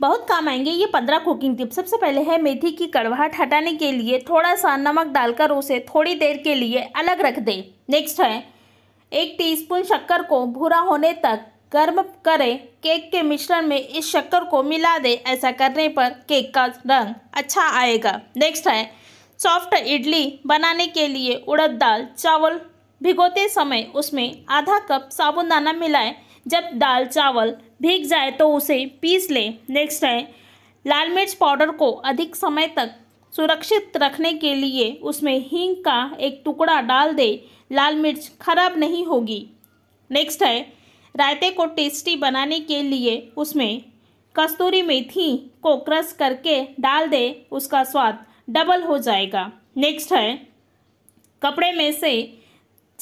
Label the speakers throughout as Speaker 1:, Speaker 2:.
Speaker 1: बहुत काम आएंगे ये पंद्रह कुकिंग टिप्स सबसे पहले है मेथी की कड़वाहट हटाने के लिए थोड़ा सा नमक डालकर उसे थोड़ी देर के लिए अलग रख दें नेक्स्ट है एक टीस्पून शक्कर को भूरा होने तक गर्म करें केक के मिश्रण में इस शक्कर को मिला दें ऐसा करने पर केक का रंग अच्छा आएगा नेक्स्ट है सॉफ्ट इडली बनाने के लिए उड़द दाल चावल भिगोते समय उसमें आधा कप साबुनदाना मिलाएं जब दाल चावल भीग जाए तो उसे पीस लें नेक्स्ट है लाल मिर्च पाउडर को अधिक समय तक सुरक्षित रखने के लिए उसमें हींग का एक टुकड़ा डाल दे लाल मिर्च खराब नहीं होगी नेक्स्ट है रायते को टेस्टी बनाने के लिए उसमें कस्तूरी मेथी को क्रश करके डाल दे उसका स्वाद डबल हो जाएगा नेक्स्ट है कपड़े में से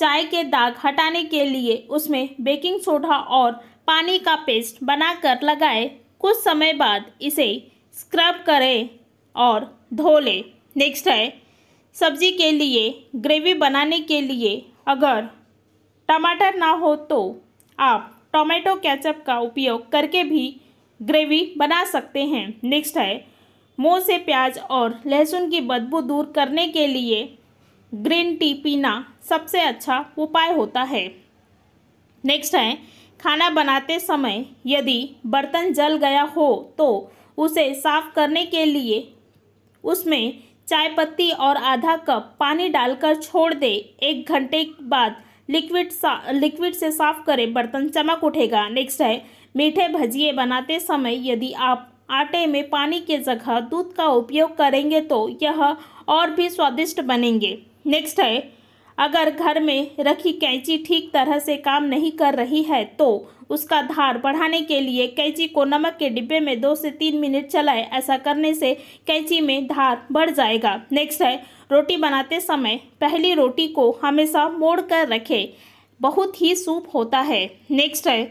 Speaker 1: चाय के दाग हटाने के लिए उसमें बेकिंग सोडा और पानी का पेस्ट बनाकर लगाएं कुछ समय बाद इसे स्क्रब करें और धो लें नेक्स्ट है सब्जी के लिए ग्रेवी बनाने के लिए अगर टमाटर ना हो तो आप टोमेटो केचप का उपयोग करके भी ग्रेवी बना सकते हैं नेक्स्ट है मुँह से प्याज और लहसुन की बदबू दूर करने के लिए ग्रीन टी पीना सबसे अच्छा उपाय होता है नेक्स्ट है खाना बनाते समय यदि बर्तन जल गया हो तो उसे साफ करने के लिए उसमें चाय पत्ती और आधा कप पानी डालकर छोड़ दे एक घंटे बाद लिक्विड सा लिक्विड से साफ करें बर्तन चमक उठेगा नेक्स्ट है मीठे भजिए बनाते समय यदि आप आटे में पानी के जगह दूध का उपयोग करेंगे तो यह और भी स्वादिष्ट बनेंगे नेक्स्ट है अगर घर में रखी कैंची ठीक तरह से काम नहीं कर रही है तो उसका धार बढ़ाने के लिए कैंची को नमक के डिब्बे में दो से तीन मिनट चलाएं ऐसा करने से कैंची में धार बढ़ जाएगा नेक्स्ट है रोटी बनाते समय पहली रोटी को हमेशा मोड़ कर रखें बहुत ही सूप होता है नेक्स्ट है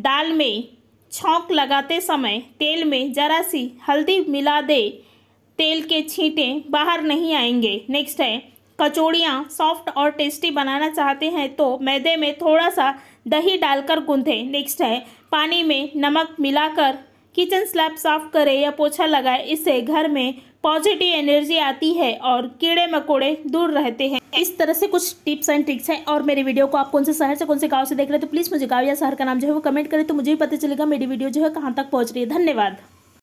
Speaker 1: दाल में छौंक लगाते समय तेल में जरा सी हल्दी मिला दे तेल के छींटे बाहर नहीं आएंगे नेक्स्ट है कचौड़ियाँ सॉफ्ट और टेस्टी बनाना चाहते हैं तो मैदे में थोड़ा सा दही डालकर गूंथें नेक्स्ट है पानी में नमक मिलाकर किचन स्लैब साफ करें या पोछा लगाएं इससे घर में पॉजिटिव एनर्जी आती है और कीड़े मकोड़े दूर रहते हैं इस तरह से कुछ टिप्स एंड ट्रिक्स हैं और मेरे वीडियो को आप कौन से शहर से कौन से गांव से देख रहे हैं तो प्लीज़ मुझे गांव या शहर का नाम जो है वो कमेंट करें तो मुझे भी पता चलेगा मेरी वीडियो जो है कहाँ तक पहुँच रही है धन्यवाद